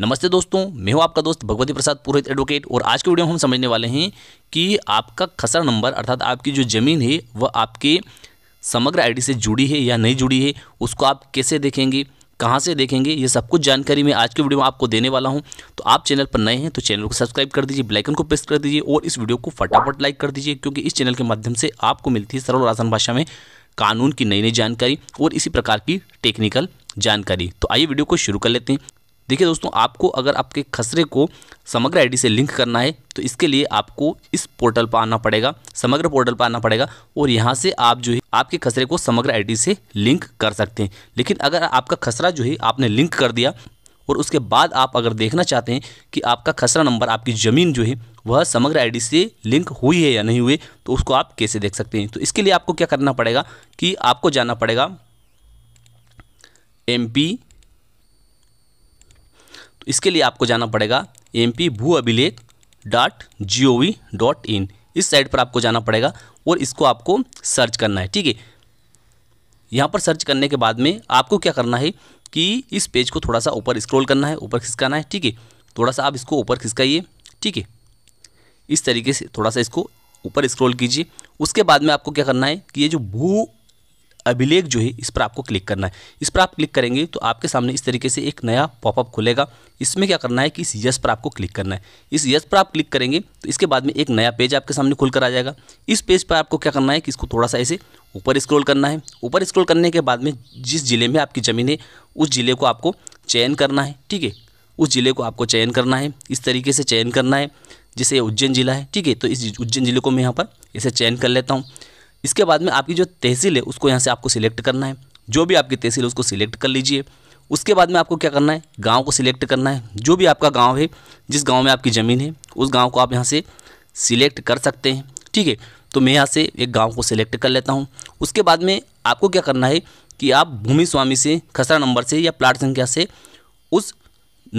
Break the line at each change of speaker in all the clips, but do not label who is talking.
नमस्ते दोस्तों मैं हूं आपका दोस्त भगवती प्रसाद पुरोहित एडवोकेट और आज के वीडियो में हम समझने वाले हैं कि आपका खसरा नंबर अर्थात आपकी जो ज़मीन है वह आपके समग्र आईडी से जुड़ी है या नहीं जुड़ी है उसको आप कैसे देखेंगे कहाँ से देखेंगे ये सब कुछ जानकारी मैं आज के वीडियो में आपको देने वाला हूँ तो आप चैनल पर नए हैं तो चैनल को सब्सक्राइब कर दीजिए ब्लैकन को प्रेस कर दीजिए और इस वीडियो को फटाफट लाइक कर दीजिए क्योंकि इस चैनल के माध्यम से आपको मिलती है सरल और आसान भाषा में कानून की नई नई जानकारी और इसी प्रकार की टेक्निकल जानकारी तो आइए वीडियो को शुरू कर लेते हैं देखिए दोस्तों आपको अगर आपके खसरे को समग्र आईडी से लिंक करना है तो इसके लिए आपको इस पोर्टल पर आना पड़ेगा समग्र पोर्टल पर आना पड़ेगा और यहाँ से आप जो है आपके खसरे को समग्र आईडी से लिंक कर सकते हैं लेकिन अगर आपका खसरा जो है आपने लिंक कर दिया और उसके बाद आप अगर देखना चाहते हैं कि आपका खसरा नंबर आपकी ज़मीन जो है वह समग्र आईडी से लिंक हुई है या नहीं हुई तो उसको आप कैसे देख सकते हैं तो इसके लिए आपको क्या करना पड़ेगा कि आपको जाना पड़ेगा एम पी इसके लिए आपको जाना पड़ेगा M P Bhu Abhilekh dot G O V dot in इस साइट पर आपको जाना पड़ेगा और इसको आपको सर्च करना है ठीक है यहाँ पर सर्च करने के बाद में आपको क्या करना है कि इस पेज को थोड़ा सा ऊपर स्क्रॉल करना है ऊपर खिसकाना है ठीक है थोड़ा सा आप इसको ऊपर खिसकाइए ठीक है इस तरीके से थोड़ा सा इसको ऊपर स्क्रॉल कीजिए उसके बाद में आपको क्या करना है कि ये जो भू अभिलेख जो है इस पर आपको क्लिक करना है इस पर आप क्लिक करेंगे तो आपके सामने इस तरीके से एक नया पॉपअप खुलेगा इसमें क्या करना है कि इस यस पर आपको क्लिक करना है इस यस पर आप क्लिक करेंगे तो इसके बाद में एक नया पेज आपके सामने खुलकर आ जाएगा इस पेज पर आपको क्या करना है कि इसको थोड़ा सा ऐसे ऊपर स्क्रोल करना है ऊपर स्क्रोल करने के बाद में जिस ज़िले में आपकी ज़मीन है उस ज़िले को आपको चयन करना है ठीक है उस ज़िले को आपको चयन करना है इस तरीके से चयन करना है जैसे उज्जैन ज़िला है ठीक है तो इस उज्जैन ज़िले को मैं यहाँ पर इसे चयन कर लेता हूँ इसके बाद में आपकी जो तहसील है उसको यहाँ से आपको सिलेक्ट करना है जो भी आपकी तहसील है उसको सिलेक्ट कर लीजिए उसके बाद में आपको क्या करना है गांव को सिलेक्ट करना है जो भी आपका गांव है जिस गांव में आपकी ज़मीन है उस गांव को आप यहां से सिलेक्ट कर सकते हैं ठीक है तो मैं यहां से एक गांव को सिलेक्ट कर लेता हूं उसके बाद में आपको क्या करना है कि आप भूमि स्वामी से खसरा नंबर से या प्लाट संख्या से उस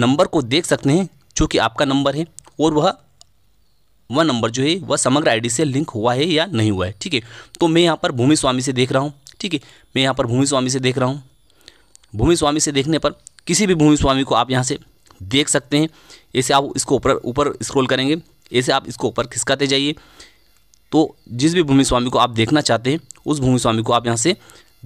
नंबर को देख सकते हैं जो कि आपका नंबर है और वह वह नंबर जो है वह समग्र आईडी से लिंक हुआ है या नहीं हुआ है ठीक है तो मैं यहाँ पर भूमि स्वामी से देख रहा हूँ ठीक है मैं यहाँ पर भूमि स्वामी से देख रहा हूँ भूमि स्वामी से देखने पर किसी भी भूमि स्वामी को आप यहाँ से देख सकते हैं ऐसे आप इसको ऊपर ऊपर स्क्रोल करेंगे ऐसे आप इसको ऊपर खिसकाते जाइए तो जिस भी भूमि स्वामी को आप देखना चाहते हैं उस भूमि स्वामी को आप यहाँ से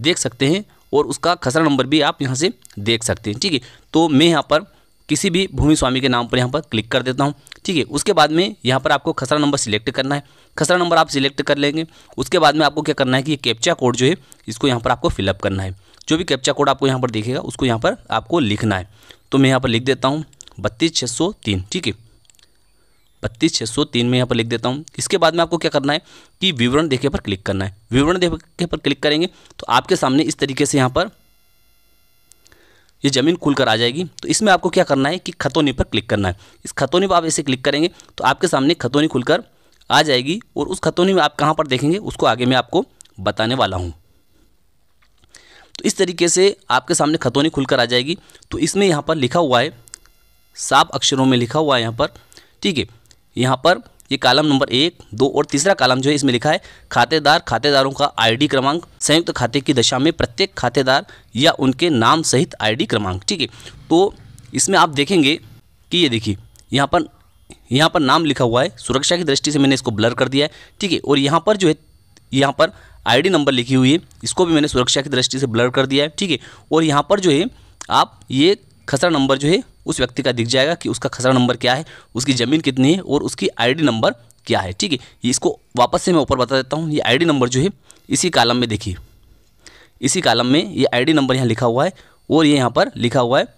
देख सकते हैं और उसका खसरा नंबर भी आप यहाँ से देख सकते हैं ठीक है तो मैं यहाँ पर किसी भी भूमि स्वामी के नाम पर यहाँ पर क्लिक कर देता हूँ ठीक है उसके बाद में यहाँ पर आपको खसरा नंबर सिलेक्ट करना है खसरा नंबर आप सिलेक्ट कर लेंगे उसके बाद में आपको क्या करना है कि ये कैप्चा कोड जो है इसको यहाँ पर आपको फिलअप करना है जो भी कैप्चा कोड आपको यहाँ पर देखेगा उसको यहाँ पर आपको लिखना है तो मैं यहाँ पर लिख देता हूँ बत्तीस छः सौ तीन ठीक है बत्तीस छः सौ तीन में यहाँ पर लिख देता हूँ इसके बाद में आपको क्या करना है कि विवरण देखे पर क्लिक करना है विवरण देखे पर क्लिक करेंगे तो आपके सामने इस तरीके से यहाँ पर ये ज़मीन खुल कर आ जाएगी तो इसमें आपको क्या करना है कि खतौनी पर क्लिक करना है इस खतौनी पर आप ऐसे क्लिक करेंगे तो आपके सामने खतौनी खुलकर आ जाएगी और उस खतौनी में आप कहाँ पर देखेंगे उसको आगे मैं आपको बताने वाला हूँ तो इस तरीके से आपके सामने खतौनी खुलकर आ जाएगी तो इसमें यहाँ पर लिखा हुआ है साफ अक्षरों में लिखा हुआ है यहाँ पर ठीक है यहाँ पर ये कालम नंबर एक दो और तीसरा कालम जो है इसमें लिखा है खातेदार खातेदारों का आईडी क्रमांक संयुक्त खाते की दशा में प्रत्येक खातेदार या उनके नाम सहित आईडी क्रमांक ठीक है तो इसमें आप देखेंगे कि ये देखिए यहाँ पर यहाँ पर नाम लिखा हुआ है सुरक्षा की दृष्टि से मैंने इसको ब्लर कर दिया है ठीक है और यहाँ पर जो है यहाँ पर आई नंबर लिखी हुई है इसको भी मैंने सुरक्षा की दृष्टि से ब्लर कर दिया है ठीक है और यहाँ पर जो है आप ये खसरा नंबर जो है उस व्यक्ति का दिख जाएगा कि उसका खसरा नंबर क्या है उसकी ज़मीन कितनी है और उसकी आईडी नंबर क्या है ठीक है इसको वापस से मैं ऊपर बता देता हूँ ये आईडी नंबर जो है इसी कालम में देखिए इसी कालम में ये आईडी नंबर यहाँ लिखा हुआ है और ये यहाँ पर लिखा हुआ है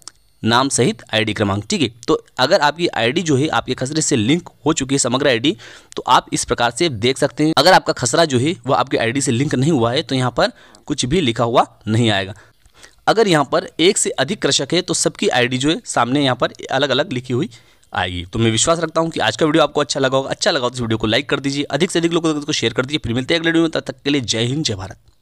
नाम सहित आईडी क्रमांक ठीक है तो अगर आपकी आईडी जो है आपके खसरे से लिंक हो चुकी है समग्र आईडी तो आप इस प्रकार से देख सकते हैं अगर आपका खसरा जो है वह आपकी आईडी से लिंक नहीं हुआ है तो यहाँ पर कुछ भी लिखा हुआ नहीं आएगा अगर यहाँ पर एक से अधिक कृषक है तो सबकी आईडी जो है सामने यहाँ पर अलग अलग लिखी हुई आएगी तो मैं विश्वास रखता हूँ कि आज का वीडियो आपको अच्छा लगा होगा अच्छा लगा हो तो इस वीडियो को लाइक कर दीजिए अधिक से अधिक लोगों को शेयर कर दीजिए फिर मिलते हैं अगले वीडियो में तब तक के लिए जय हिंद जय भारत